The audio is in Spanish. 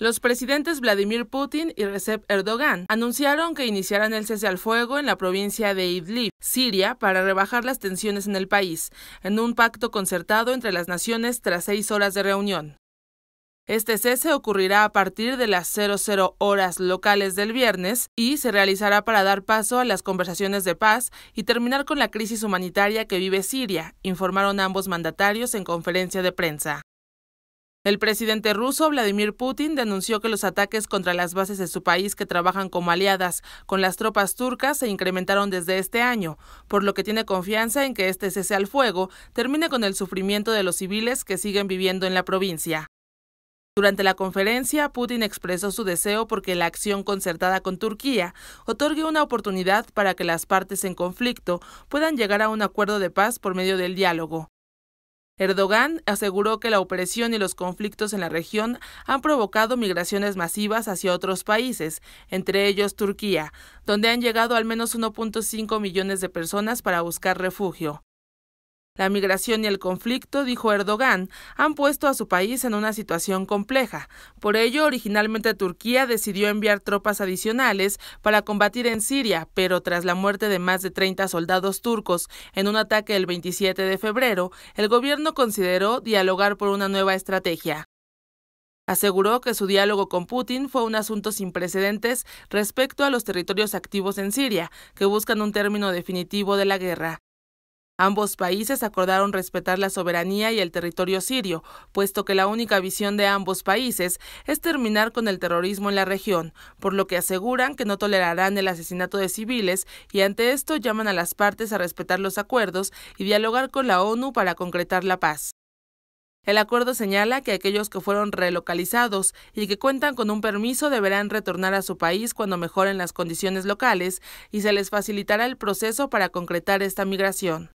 Los presidentes Vladimir Putin y Recep Erdogan anunciaron que iniciarán el cese al fuego en la provincia de Idlib, Siria, para rebajar las tensiones en el país, en un pacto concertado entre las naciones tras seis horas de reunión. Este cese ocurrirá a partir de las 00 horas locales del viernes y se realizará para dar paso a las conversaciones de paz y terminar con la crisis humanitaria que vive Siria, informaron ambos mandatarios en conferencia de prensa. El presidente ruso Vladimir Putin denunció que los ataques contra las bases de su país que trabajan como aliadas con las tropas turcas se incrementaron desde este año, por lo que tiene confianza en que este cese al fuego termine con el sufrimiento de los civiles que siguen viviendo en la provincia. Durante la conferencia, Putin expresó su deseo porque la acción concertada con Turquía otorgue una oportunidad para que las partes en conflicto puedan llegar a un acuerdo de paz por medio del diálogo. Erdogan aseguró que la opresión y los conflictos en la región han provocado migraciones masivas hacia otros países, entre ellos Turquía, donde han llegado al menos 1.5 millones de personas para buscar refugio. La migración y el conflicto, dijo Erdogan, han puesto a su país en una situación compleja. Por ello, originalmente Turquía decidió enviar tropas adicionales para combatir en Siria, pero tras la muerte de más de 30 soldados turcos en un ataque el 27 de febrero, el gobierno consideró dialogar por una nueva estrategia. Aseguró que su diálogo con Putin fue un asunto sin precedentes respecto a los territorios activos en Siria, que buscan un término definitivo de la guerra. Ambos países acordaron respetar la soberanía y el territorio sirio, puesto que la única visión de ambos países es terminar con el terrorismo en la región, por lo que aseguran que no tolerarán el asesinato de civiles y ante esto llaman a las partes a respetar los acuerdos y dialogar con la ONU para concretar la paz. El acuerdo señala que aquellos que fueron relocalizados y que cuentan con un permiso deberán retornar a su país cuando mejoren las condiciones locales y se les facilitará el proceso para concretar esta migración.